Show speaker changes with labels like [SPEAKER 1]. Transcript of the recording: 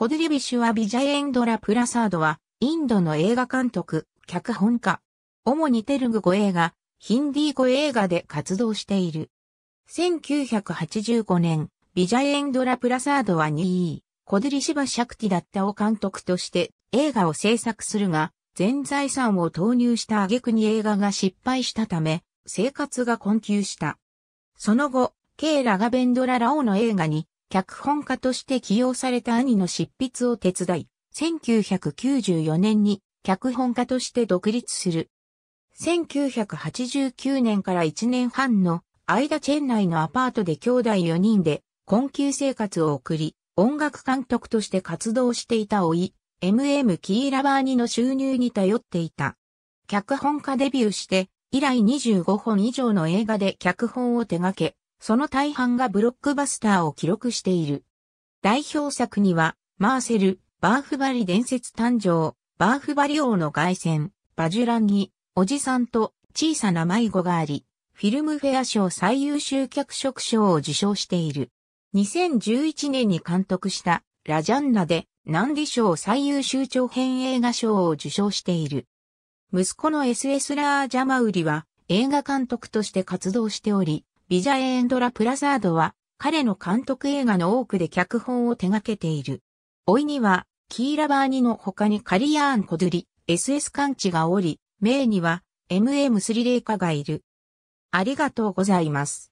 [SPEAKER 1] コディリビシュア・ビジャエンドラ・プラサードは、インドの映画監督、脚本家。主にテルグ語映画、ヒンディー語映画で活動している。1985年、ビジャエンドラ・プラサードは2位、コディリシバ・シャクティだったを監督として映画を制作するが、全財産を投入した挙句に映画が失敗したため、生活が困窮した。その後、ケーラガベンドラ・ラオの映画に脚本家として起用された兄の執筆を手伝い、1994年に脚本家として独立する。1989年から1年半の間チェン内のアパートで兄弟4人で困窮生活を送り、音楽監督として活動していた老い、MM キーラバーニの収入に頼っていた。脚本家デビューして、以来25本以上の映画で脚本を手掛け、その大半がブロックバスターを記録している。代表作には、マーセル、バーフバリ伝説誕生、バーフバリ王の凱旋、バジュランギ、おじさんと小さな迷子があり、フィルムフェア賞最優秀脚色賞を受賞している。2011年に監督したラジャンナでナンディ賞最優秀長編映画賞を受賞している。息子の SS ラー・ジャマウリは映画監督として活動しており、ビジャエンドラ・プラザードは、彼の監督映画の多くで脚本を手掛けている。老いには、キーラバーニの他にカリアーン・コドリ、SS カンチがおり、名には、m m スリレイカがいる。ありがとうございます。